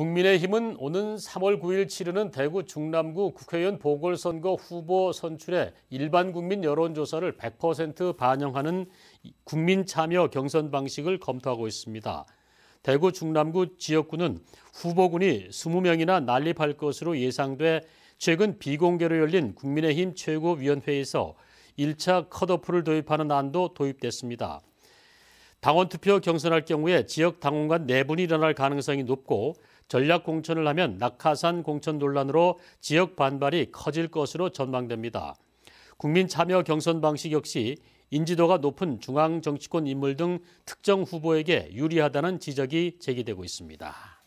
국민의힘은 오는 3월 9일 치르는 대구 중남구 국회의원 보궐선거 후보 선출에 일반 국민 여론조사를 100% 반영하는 국민 참여 경선 방식을 검토하고 있습니다. 대구 중남구 지역구는 후보군이 20명이나 난립할 것으로 예상돼 최근 비공개로 열린 국민의힘 최고위원회에서 1차 컷오프를 도입하는 안도 도입됐습니다. 당원 투표 경선할 경우에 지역 당원 간 네 내분이 일어날 가능성이 높고 전략 공천을 하면 낙하산 공천 논란으로 지역 반발이 커질 것으로 전망됩니다. 국민 참여 경선 방식 역시 인지도가 높은 중앙 정치권 인물 등 특정 후보에게 유리하다는 지적이 제기되고 있습니다.